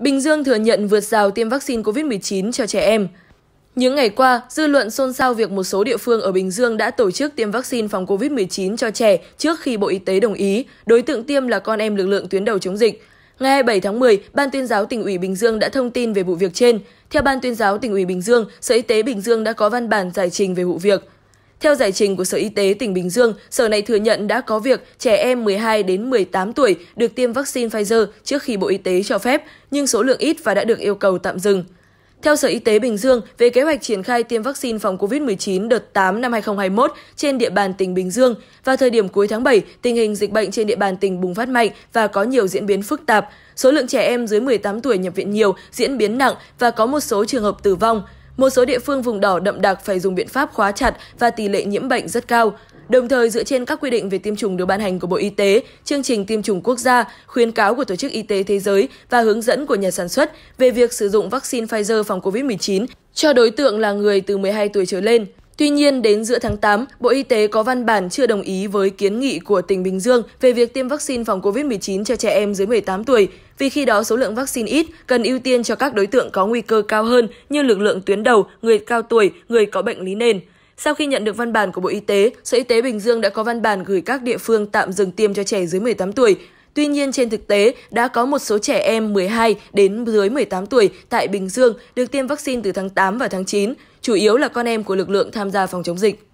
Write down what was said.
Bình Dương thừa nhận vượt rào tiêm vaccine COVID-19 cho trẻ em. Những ngày qua, dư luận xôn xao việc một số địa phương ở Bình Dương đã tổ chức tiêm vaccine phòng COVID-19 cho trẻ trước khi Bộ Y tế đồng ý, đối tượng tiêm là con em lực lượng tuyến đầu chống dịch. Ngày 27 tháng 10, Ban tuyên giáo tỉnh ủy Bình Dương đã thông tin về vụ việc trên. Theo Ban tuyên giáo tỉnh ủy Bình Dương, Sở Y tế Bình Dương đã có văn bản giải trình về vụ việc. Theo giải trình của Sở Y tế tỉnh Bình Dương, Sở này thừa nhận đã có việc trẻ em 12 đến 18 tuổi được tiêm vaccine Pfizer trước khi Bộ Y tế cho phép, nhưng số lượng ít và đã được yêu cầu tạm dừng. Theo Sở Y tế Bình Dương, về kế hoạch triển khai tiêm vaccine phòng COVID-19 đợt 8 năm 2021 trên địa bàn tỉnh Bình Dương, vào thời điểm cuối tháng 7, tình hình dịch bệnh trên địa bàn tỉnh bùng phát mạnh và có nhiều diễn biến phức tạp. Số lượng trẻ em dưới 18 tuổi nhập viện nhiều, diễn biến nặng và có một số trường hợp tử vong. Một số địa phương vùng đỏ đậm đặc phải dùng biện pháp khóa chặt và tỷ lệ nhiễm bệnh rất cao. Đồng thời dựa trên các quy định về tiêm chủng được ban hành của Bộ Y tế, chương trình tiêm chủng quốc gia, khuyến cáo của Tổ chức Y tế Thế giới và hướng dẫn của nhà sản xuất về việc sử dụng vaccine Pfizer phòng COVID-19 cho đối tượng là người từ 12 tuổi trở lên. Tuy nhiên, đến giữa tháng 8, Bộ Y tế có văn bản chưa đồng ý với kiến nghị của tỉnh Bình Dương về việc tiêm vaccine phòng COVID-19 cho trẻ em dưới 18 tuổi, vì khi đó số lượng vaccine ít, cần ưu tiên cho các đối tượng có nguy cơ cao hơn như lực lượng tuyến đầu, người cao tuổi, người có bệnh lý nền. Sau khi nhận được văn bản của Bộ Y tế, Sở Y tế Bình Dương đã có văn bản gửi các địa phương tạm dừng tiêm cho trẻ dưới 18 tuổi. Tuy nhiên trên thực tế đã có một số trẻ em 12 đến dưới 18 tuổi tại Bình Dương được tiêm vaccine từ tháng 8 và tháng 9 chủ yếu là con em của lực lượng tham gia phòng chống dịch.